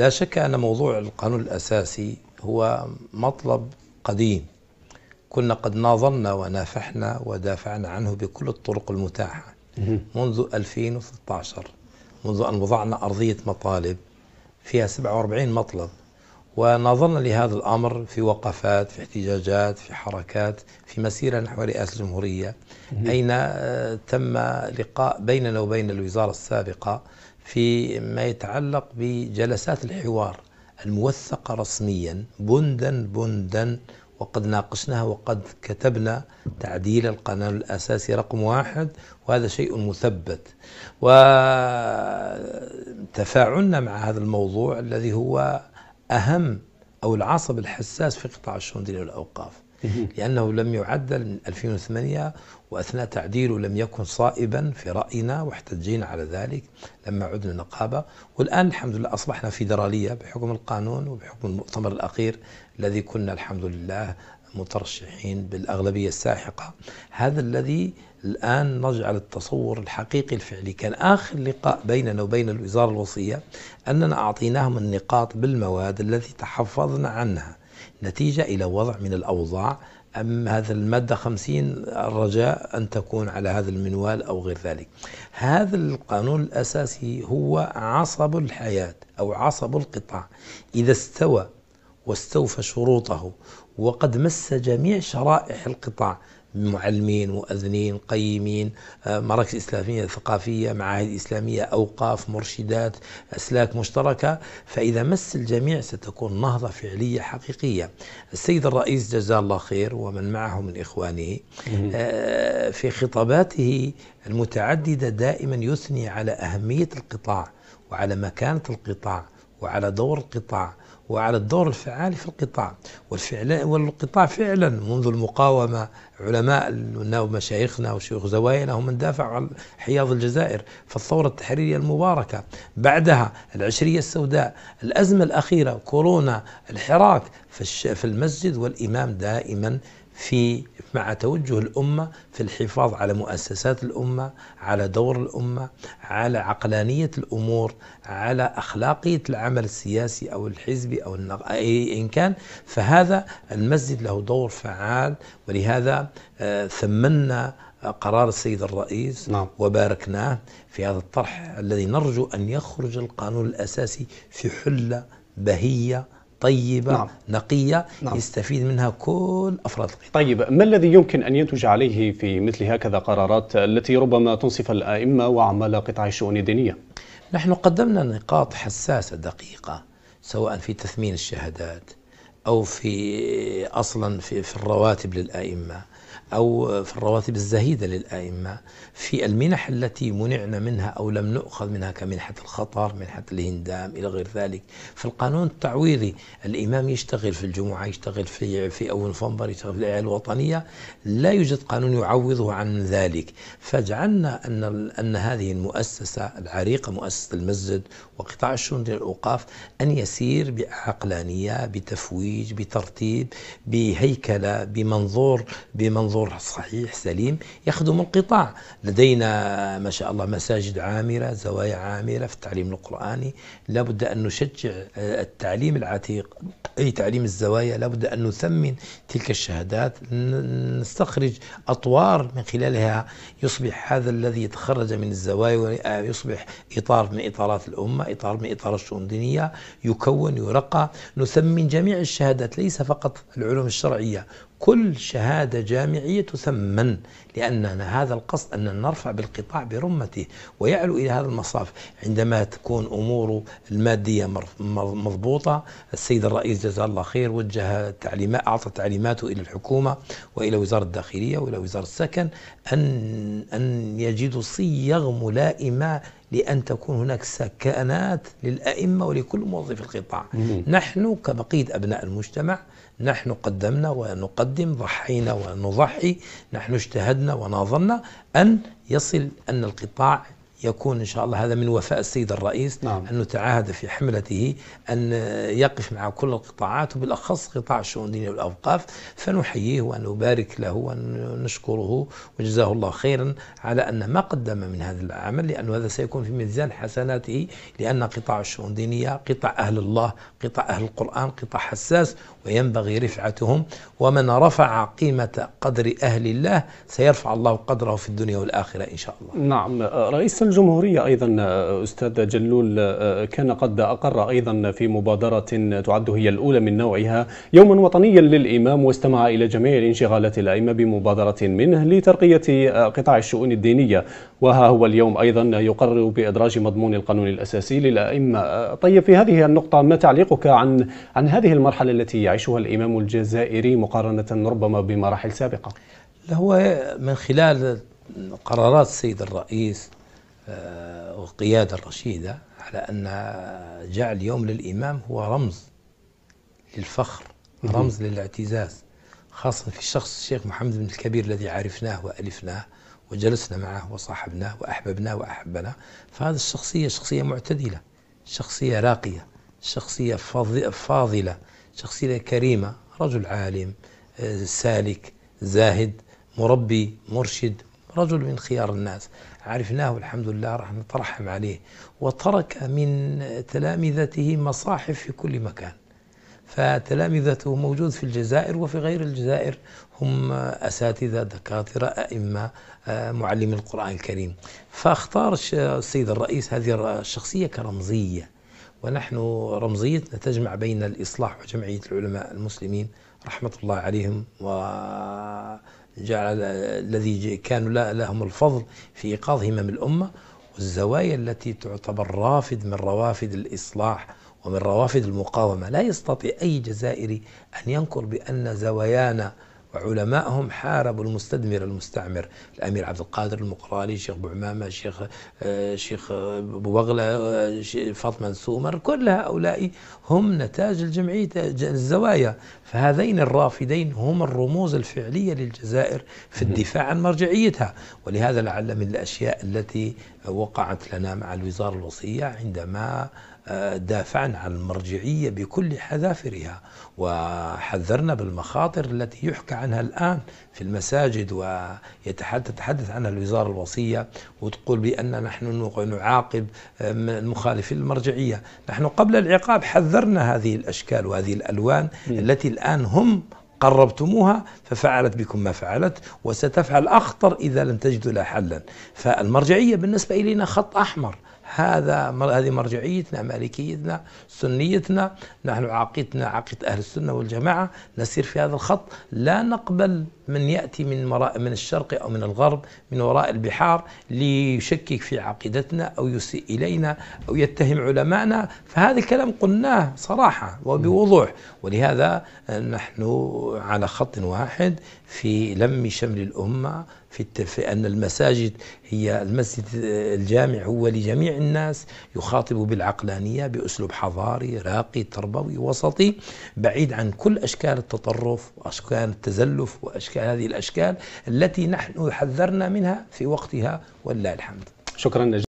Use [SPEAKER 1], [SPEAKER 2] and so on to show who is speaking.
[SPEAKER 1] لا شك أن موضوع القانون الأساسي هو مطلب قديم كنا قد ناظرنا ونافحنا ودافعنا عنه بكل الطرق المتاحة منذ 2016 منذ أن وضعنا أرضية مطالب فيها 47 مطلب وناظرنا لهذا الأمر في وقفات في احتجاجات في حركات في مسيرة نحو رئاسة الجمهورية أين آه، تم لقاء بيننا وبين الوزارة السابقة فيما يتعلق بجلسات الحوار الموثقة رسميا بندا بندا وقد ناقشناها وقد كتبنا تعديل القانون الأساسي رقم واحد وهذا شيء مثبت وتفاعلنا مع هذا الموضوع الذي هو أهم أو العصب الحساس في قطاع الشؤون الدينية والأوقاف لأنه لم يعدل من 2008 وأثناء تعديله لم يكن صائبا في رأينا واحتجينا على ذلك لما عدنا النقابة والآن الحمد لله أصبحنا فيدرالية بحكم القانون وبحكم المؤتمر الأخير الذي كنا الحمد لله مترشحين بالأغلبية الساحقة هذا الذي الآن نجعل التصور الحقيقي الفعلي كان آخر لقاء بيننا وبين الوزارة الوصية أننا أعطيناهم النقاط بالمواد التي تحفظنا عنها نتيجة إلى وضع من الأوضاع أم هذا المادة خمسين الرجاء أن تكون على هذا المنوال أو غير ذلك هذا القانون الأساسي هو عصب الحياة أو عصب القطاع إذا استوى واستوفى شروطه وقد مس جميع شرائح القطاع معلمين مؤذنين قيمين آه، مراكز إسلامية ثقافية معاهد إسلامية أوقاف مرشدات أسلاك مشتركة فإذا مس الجميع ستكون نهضة فعلية حقيقية السيد الرئيس جزاه الله خير ومن معه من إخوانه آه، في خطاباته المتعددة دائما يثني على أهمية القطاع وعلى مكانة القطاع وعلى دور القطاع وعلى الدور الفعال في القطاع والفعل والقطاع فعلا منذ المقاومة علماء ومشايخنا وشيوخ زوايانا هم من دافعوا عن حياض الجزائر في الثورة التحريرية المباركة بعدها العشرية السوداء الأزمة الأخيرة كورونا الحراك في المسجد والإمام دائما في مع توجه الأمة في الحفاظ على مؤسسات الأمة على دور الأمة على عقلانية الأمور على أخلاقية العمل السياسي أو الحزبي أو النق... أي إن كان فهذا المسجد له دور فعال ولهذا آه، ثمنا قرار السيد الرئيس نعم. وباركناه في هذا الطرح الذي نرجو أن يخرج القانون الأساسي في حلة بهية طيبة نعم. نقية نعم. يستفيد منها كل أفراد القطاع طيب ما الذي يمكن أن ينتج عليه في مثل هكذا قرارات التي ربما تنصف الأئمة وأعمال قطاع الشؤون الدينية نحن قدمنا نقاط حساسة دقيقة سواء في تثمين الشهادات أو في أصلا في, في الرواتب للأئمة أو في الرواتب الزهيدة للأئمة في المنح التي منعنا منها أو لم نؤخذ منها كمنحة الخطر منحة الهندام إلى غير ذلك في القانون التعويضي الإمام يشتغل في الجمعة يشتغل في في أول نوفمبر يشتغل في الأعياد الوطنية لا يوجد قانون يعوضه عن ذلك فجعلنا أن أن هذه المؤسسة العريقة مؤسسة المسجد وقطاع الشؤون للأوقاف أن يسير بعقلانية بتفويج بترتيب بهيكلة بمنظور بمنظور منظور صحيح سليم يخدم القطاع لدينا ما شاء الله مساجد عامرة زوايا عامرة في التعليم القرآني لابد أن نشجع آه، التعليم العتيق أي تعليم الزوايا لابد أن نثمن تلك الشهادات نستخرج أطوار من خلالها يصبح هذا الذي يتخرج من الزوايا آه، يصبح إطار من إطارات الأمة إطار من إطارات الشؤون الدينية يكون يرقى نثمن جميع الشهادات ليس فقط العلوم الشرعية كل شهادة جامعية تثمن لأننا هذا القصد أن نرفع بالقطاع برمته ويعلو إلى هذا المصاف عندما تكون أموره المادية مضبوطة السيد الرئيس جزاه الله خير وجه تعليمات أعطى تعليماته إلى الحكومة وإلى وزارة الداخلية وإلى وزارة السكن أن أن يجدوا صيغ ملائمة لأن تكون هناك سكنات للأئمة ولكل موظف القطاع نحن كبقية أبناء المجتمع نحن قدمنا ونقدم ضحينا ونضحي نحن اجتهدنا وناظرنا أن يصل أن القطاع يكون إن شاء الله هذا من وفاء السيد الرئيس نعم. أنه تعاهد في حملته أن يقف مع كل القطاعات وبالأخص قطاع الشؤون الدينية والأوقاف فنحييه ونبارك له ونشكره وجزاه الله خيرا على أن ما قدم من هذا العمل لأنه هذا سيكون في ميزان حسناته لأن قطاع الشؤون الدينية قطاع أهل الله قطاع أهل القرآن قطاع حساس وينبغي رفعتهم ومن رفع قيمة قدر أهل الله سيرفع الله قدره في الدنيا والآخرة إن شاء الله نعم رئيس الجمهورية أيضا أستاذ جلول كان قد أقر أيضا في مبادرة تعد هي الأولى من نوعها يوما وطنيا للإمام واستمع إلى جميع الانشغالات الأئمة بمبادرة منه لترقية قطاع الشؤون الدينية وها هو اليوم أيضا يقرر بإدراج مضمون القانون الأساسي للأئمة طيب في هذه النقطة ما تعليقك عن عن هذه المرحلة التي يعيشها الإمام الجزائري مقارنة ربما بمراحل سابقة هو من خلال قرارات السيد الرئيس والقيادة آه، الرشيدة على أن جعل يوم للإمام هو رمز للفخر رمز للاعتزاز خاصة في شخص الشيخ محمد بن الكبير الذي عرفناه وألفناه وجلسنا معه وصاحبناه وأحببناه وأحبنا فهذا الشخصية شخصية معتدلة شخصية راقية شخصية فاضلة شخصية كريمة رجل عالم آه، سالك زاهد مربي مرشد رجل من خيار الناس عرفناه الحمد لله راح نترحم عليه وترك من تلامذته مصاحف في كل مكان فتلامذته موجود في الجزائر وفي غير الجزائر هم أساتذة دكاترة أئمة آه، معلمي القرآن الكريم فاختار السيد الرئيس هذه الشخصية كرمزية ونحن رمزيتنا تجمع بين الإصلاح وجمعية العلماء المسلمين رحمة الله عليهم و جعل الذي كانوا لهم الفضل في إيقاظ همم الأمة والزوايا التي تعتبر رافد من روافد الإصلاح ومن روافد المقاومة لا يستطيع أي جزائري أن ينكر بأن زوايانا وعلمائهم حاربوا المستدمر المستعمر الامير عبد القادر المقرالي الشيخ بوعمامه الشيخ الشيخ آه، بوغله آه، فاطمه السومر كل هؤلاء هم نتاج الجمعيه الزوايا فهذين الرافدين هم الرموز الفعليه للجزائر في الدفاع عن مرجعيتها ولهذا لعل من الاشياء التي وقعت لنا مع الوزاره الوصيه عندما دافعنا عن المرجعية بكل حذافرها وحذرنا بالمخاطر التي يحكى عنها الآن في المساجد ويتحدث عنها الوزارة الوصية وتقول بأن نحن نعاقب مخالفي المرجعية نحن قبل العقاب حذرنا هذه الأشكال وهذه الألوان التي الآن هم قربتموها ففعلت بكم ما فعلت وستفعل أخطر إذا لم تجدوا لها حلا فالمرجعية بالنسبة إلينا خط أحمر هذا هذه مرجعيتنا مالكيتنا سنيتنا نحن عقيدتنا عقيدة أهل السنة والجماعة نسير في هذا الخط لا نقبل من يأتي من من الشرق أو من الغرب من وراء البحار ليشكك في عقيدتنا أو يسيء إلينا أو يتهم علمائنا فهذا الكلام قلناه صراحة وبوضوح ولهذا نحن على خط واحد في لم شمل الأمة في, في أن المساجد هي المسجد الجامع هو لجميع الناس يخاطب بالعقلانية بأسلوب حضاري راقي تربوي وسطي بعيد عن كل أشكال التطرف وأشكال التزلف وأشكال هذه الأشكال التي نحن حذرنا منها في وقتها ولله الحمد شكرا